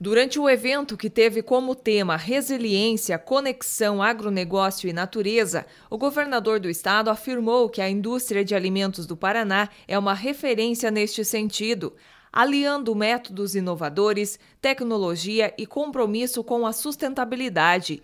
Durante o evento, que teve como tema Resiliência, Conexão, Agronegócio e Natureza, o governador do estado afirmou que a indústria de alimentos do Paraná é uma referência neste sentido aliando métodos inovadores, tecnologia e compromisso com a sustentabilidade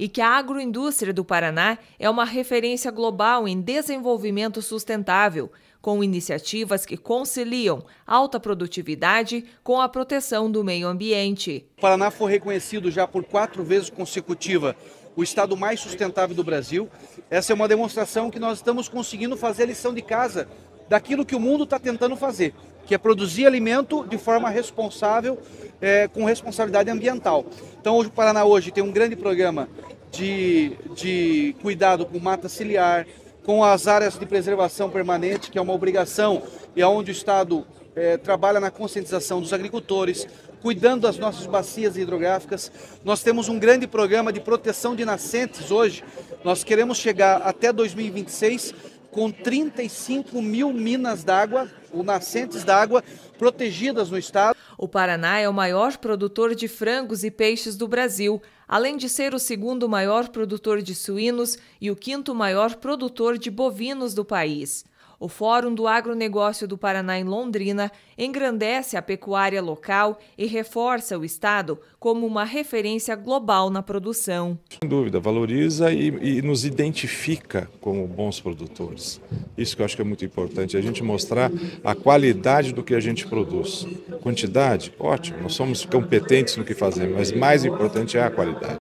e que a agroindústria do Paraná é uma referência global em desenvolvimento sustentável, com iniciativas que conciliam alta produtividade com a proteção do meio ambiente. O Paraná foi reconhecido já por quatro vezes consecutiva o estado mais sustentável do Brasil. Essa é uma demonstração que nós estamos conseguindo fazer a lição de casa daquilo que o mundo está tentando fazer, que é produzir alimento de forma responsável, é, com responsabilidade ambiental. Então, hoje, o Paraná hoje tem um grande programa de, de cuidado com mata ciliar, com as áreas de preservação permanente, que é uma obrigação e aonde é o Estado é, trabalha na conscientização dos agricultores, cuidando das nossas bacias hidrográficas. Nós temos um grande programa de proteção de nascentes hoje. Nós queremos chegar até 2026 com 35 mil minas d'água, ou nascentes d'água, protegidas no estado. O Paraná é o maior produtor de frangos e peixes do Brasil, além de ser o segundo maior produtor de suínos e o quinto maior produtor de bovinos do país. O Fórum do Agronegócio do Paraná em Londrina engrandece a pecuária local e reforça o Estado como uma referência global na produção. Sem dúvida, valoriza e, e nos identifica como bons produtores. Isso que eu acho que é muito importante, a gente mostrar a qualidade do que a gente produz. Quantidade, ótimo, nós somos competentes no que fazemos, mas mais importante é a qualidade.